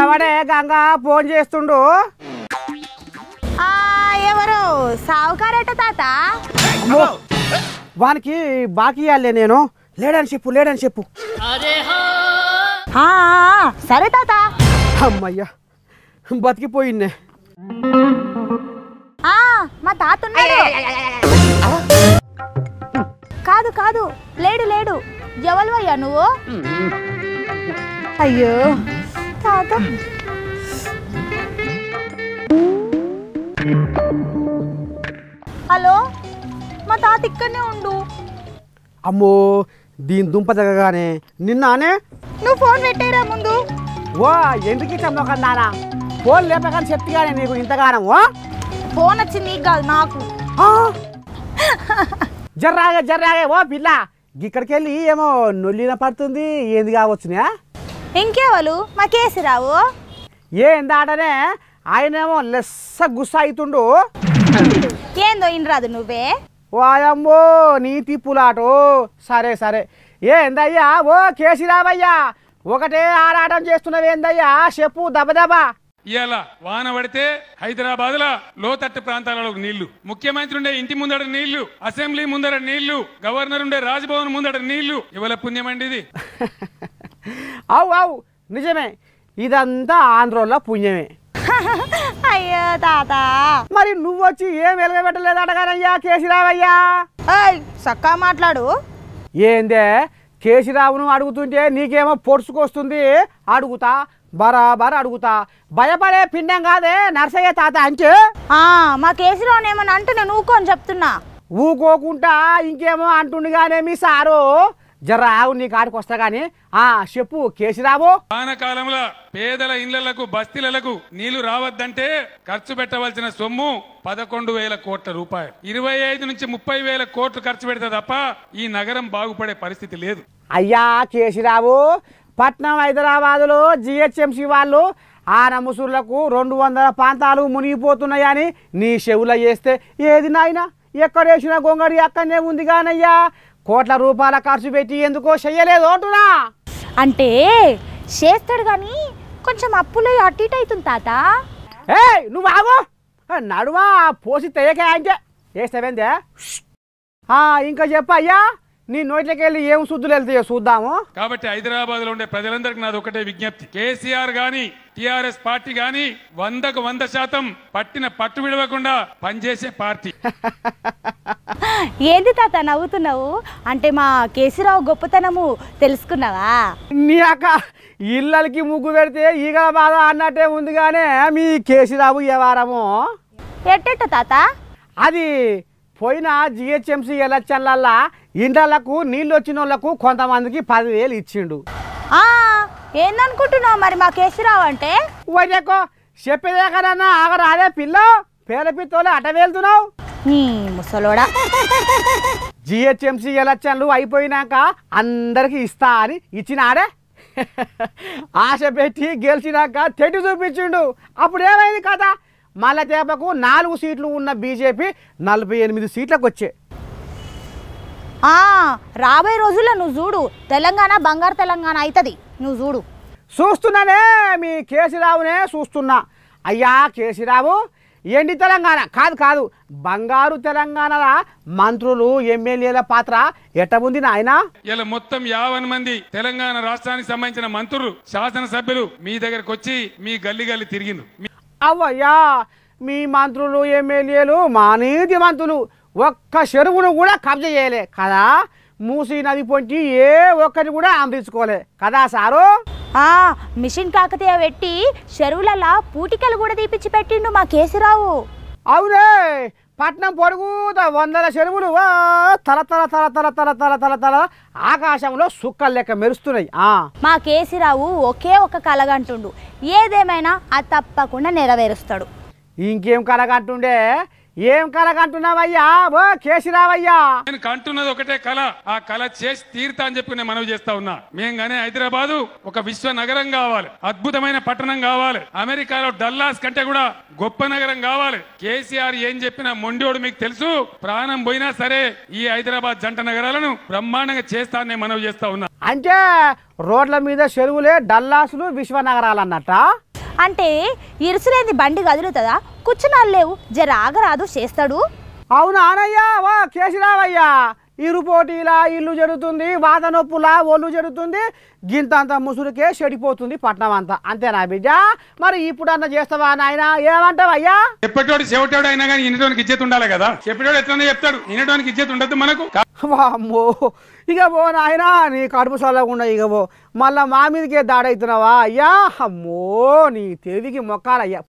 ఎవడే గంగా ఫోన్ చేస్తుండు ఎవరు సావుకారట తాత వానికి బాకీ ఇవ్వాలి నేను లేడని చెప్పు లేడని చెప్పు సరే తాత అమ్మయ్యా బతికిపోయిందే మా తాత ఉన్నాడు కాదు కాదు లేడు లేడు ఎవరివయ్యా నువ్వు అయ్యో తాత హలో మా తాత ఇక్కడనే ఉండు అమ్మో దీని దుంప నిన్న అనే నువ్వు ఫోన్ పెట్టేరా ముందు ఓ ఎందుకు చమ్మకందారా ఫోన్ లేపకని చెప్తిగానే నీకు ఇంతగానం ఓ ఫోన్ వచ్చింది కాదు నాకు జర్రాగా జర్రాగా ఓ పిల్ల ఇక్కడికి వెళ్ళి ఏమో నొల్లిన పడుతుంది ఏంది కావచ్చునా ఇంకేవాళ్ళు మా రావు ఏందాటనే ఆయనేమో లెస్స గుస్స అవుతుండు ఏందో ఇన్రాదు నువ్వే వాయమ్మో నీతి పులాటో సరే సరే ఏందయ్యా ఓ కేసిరావయ్యా ఒకటే ఆరాటం ఏందయ్యా చెప్పు దబదబా ఇవాళ వాన పడితే హైదరాబాద్ లో లోతట్టు ప్రాంతాలలో నీళ్లు ముఖ్యమంత్రి ఉండే ఇంటి ముందర నీళ్లు అసెంబ్లీ ముందర నీళ్లు గవర్నర్ ఉండే రాజ్భవన్ ముందర నీళ్లు ఇవాళ అండి ఇది అవు అవు నిజమే ఇదంతా ఆంధ్రోళ్ళ పుణ్యమే అయ్యో తాత మరి నువ్వు వచ్చి ఏం వెలగబెట్టలేదు అడగానయ్యా కేసీరావయ్యా ఏయ్ సక్కా మాట్లాడు ఏందే కేసీరావును అడుగుతుంటే నీకేమో పొడుచుకొస్తుంది అడుగుతా బరాబర్ అడుగుతా భయపడే పిండం కాదే నర్సయ్య తాత అంచు మా కేసులోనే ఏమని ఊకో అని చెప్తున్నా ఊకోకుండా ఇంకేమో అంటుండగానే మీ సారు జర్రా నీ కాడికి వస్తా గాని ఆ చెప్పు కేసిరావు వానకాలంలో పేదల ఇళ్లకు బస్తీలకు నీళ్లు రావద్దంటే ఖర్చు పెట్టవలసిన సొమ్ము పదకొండు వేల కోట్ల రూపాయలు ఇరవై ఐదు నుంచి ముప్పై వేల కోట్లు ఖర్చు పెడతా తప్ప ఈ నగరం బాగుపడే పరిస్థితి లేదు అయ్యా రావు పట్నం హైదరాబాదులో జిహెచ్ఎంసీ వాళ్ళు ఆన ముసుర్లకు రెండు వందల ప్రాంతాలు మునిగిపోతున్నాయని నీ చెవుల వేస్తే ఏది నాయన ఎక్కడేసిన గొంగడి అక్కడనే ఉంది కానయ్యా కోట్ల రూపాయల ఖర్చు పెట్టి ఎందుకో చెయ్యలేదు అంటున్నా అంటే చేస్తాడు కానీ కొంచెం అప్పులు అటు ఇటు అవుతుంది తాత ఏ నువ్వు బాబో నడువా పోసి తెయకే అంటే వేస్తావేందే ఇంకా చెప్పయ్యా నీ నోట్లకి వెళ్ళి ఏం శుద్ధులు వెళ్తాయో చూద్దాము కాబట్టి హైదరాబాద్ లో ఉండే ప్రజలందరికీ నాది ఒకటే విజ్ఞప్తి కేసీఆర్ గాని టిఆర్ఎస్ పార్టీ గాని వందకు వంద శాతం పట్టిన పట్టు విడవకుండా పనిచేసే పార్టీ ఏంది తాత నవ్వుతున్నావు అంటే మా కేసీరావు గొప్పతనము తెలుసుకున్నావా నీ అక్క ఇళ్ళకి ముగ్గు పెడితే ఈగ బాధ అన్నట్టే ఉంది కానీ మీ కేసీరావు ఏ వారము ఎట్టెట్ట తాత అది పోయిన జిహెచ్ఎంసీ ఎలక్షన్లల్లా ఇండ్లకు నీళ్ళు వచ్చిన వాళ్ళకు కొంతమందికి పదివేలు ఇచ్చిండు ఏందనుకుంటున్నావు మరి మా కేసీరావు అంటే వైద్యకో చెప్పేదే కదన్నా ఆగరాదే పిల్ల పేద పిత్తోలే అట వెళ్తున్నావు ముసలోడా జిహెచ్ఎంసీ ఎలక్షన్లు అయిపోయినాక అందరికి ఇస్తా అని ఇచ్చినాడే ఆశ పెట్టి గెలిచినాక తెటి చూపించిండు అప్పుడు ఏమైంది కదా మల్లతేపకు నాలుగు సీట్లు ఉన్న బీజేపీ నలభై ఎనిమిది సీట్లకు వచ్చాయి రాబోయే రోజుల్లో నువ్వు చూడు తెలంగాణ బంగారు తెలంగాణ అవుతుంది నువ్వు చూడు చూస్తున్నానే మీ కేసీరావునే చూస్తున్నా అయ్యా కేసీరావు ఎండి తెలంగాణ కాదు కాదు బంగారు తెలంగాణ మంత్రులు ఎమ్మెల్యేల పాత్ర ఎట్ట ఉంది నాయన ఇలా మొత్తం యావన్ మంది తెలంగాణ రాష్ట్రానికి సంబంధించిన మంత్రులు శాసనసభ్యులు మీ దగ్గరకు వచ్చి మీ గల్లి గల్లి తిరిగిండ్రు అవయ్యా మీ మంత్రులు ఎమ్మెల్యేలు మా నీతి మంత్రులు ఒక్క చెరువును కూడా కబ్జా చేయలే కదా మూసి నది పొంచి ఏ ఒక్కరిని కూడా అందించుకోలే కదా సారు మిషన్ కాకతీయ పెట్టి చెరువులలో పూటికలు కూడా తీపిచ్చి పెట్టిండు మా కేసీరావు అవునే పట్నం పొరుగుత వందల చెరువులు తల తల తల తల తల తల తల తల ఆకాశంలో సుక్కలు లెక్క మెరుస్తున్నాయి మా కేసీరావు ఒకే ఒక కలగంటుండు ఏదేమైనా అది తప్పకుండా నెరవేరుస్తాడు ఇంకేం కలగంటుండే ఏం కళ కంటున్నావయ్యా ఓ కేసిరావయ్యా నేను కంటున్నది ఒకటే కళ ఆ కళ చేసి తీరుతా అని చెప్పి నేను మనవి చేస్తా ఉన్నా మేం గానే హైదరాబాదు ఒక విశ్వ నగరం కావాలి అద్భుతమైన పట్టణం కావాలి అమెరికాలో డల్లాస్ కంటే కూడా గొప్ప నగరం కావాలి కేసీఆర్ ఏం చెప్పినా మొండోడు మీకు తెలుసు ప్రాణం పోయినా సరే ఈ హైదరాబాద్ జంట నగరాలను బ్రహ్మాండంగా చేస్తా అని మనవి చేస్తా ఉన్నా అంటే రోడ్ల మీద చెరువులే డల్లాసులు నగరాలు అన్నట్ట అంటే ఇరుసులేని బండి కదులుతుందా కూర్చున్నాళ్ళు లేవు జర ఆగరాదు చేస్తాడు అవునా అనయ్యా వా కేసిరావయ్యా ఇరుపోటీలా ఇల్లు జరుగుతుంది వాత నొప్పులా ఒళ్ళు జరుగుతుంది అంతా ముసురుకే చెడిపోతుంది పట్నం అంతా అంతేనా బిడ్డ మరి ఇప్పుడన్నా చేస్తావా నాయన ఏమంటావయ్యా చెప్పేటోడు చెవిటోడు అయినా కానీ ఇన్నటోనికి ఇచ్చేది ఉండాలి కదా చెప్పేటోడు ఎట్లా చెప్తాడు ఇన్నటోనికి ఇచ్చేది ఉండదు మనకు అమ్మో ఇక పో నాయన నీ కడుపు సొల్లకుండా ఇక పో మళ్ళా మా మీదకే దాడవుతున్నావా అయ్యా అమ్మో నీ తెలివికి మొక్కాలయ్యా